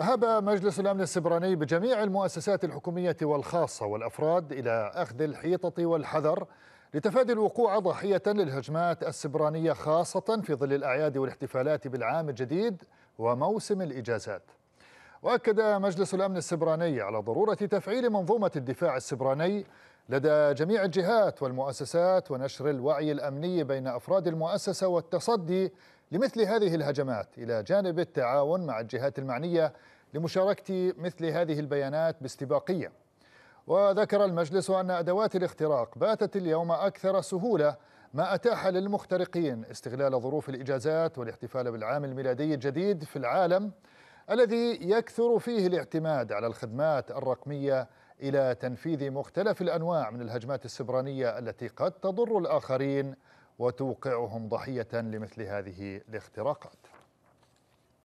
أهاب مجلس الأمن السبراني بجميع المؤسسات الحكومية والخاصة والأفراد إلى أخذ الحيطة والحذر لتفادي الوقوع ضحية للهجمات السبرانية خاصة في ظل الأعياد والاحتفالات بالعام الجديد وموسم الإجازات وأكد مجلس الأمن السبراني على ضرورة تفعيل منظومة الدفاع السبراني لدى جميع الجهات والمؤسسات ونشر الوعي الأمني بين أفراد المؤسسة والتصدي لمثل هذه الهجمات إلى جانب التعاون مع الجهات المعنية لمشاركة مثل هذه البيانات باستباقية وذكر المجلس أن أدوات الاختراق باتت اليوم أكثر سهولة ما أتاح للمخترقين استغلال ظروف الإجازات والاحتفال بالعام الميلادي الجديد في العالم الذي يكثر فيه الاعتماد على الخدمات الرقمية إلى تنفيذ مختلف الأنواع من الهجمات السبرانية التي قد تضر الآخرين وتوقعهم ضحية لمثل هذه الاختراقات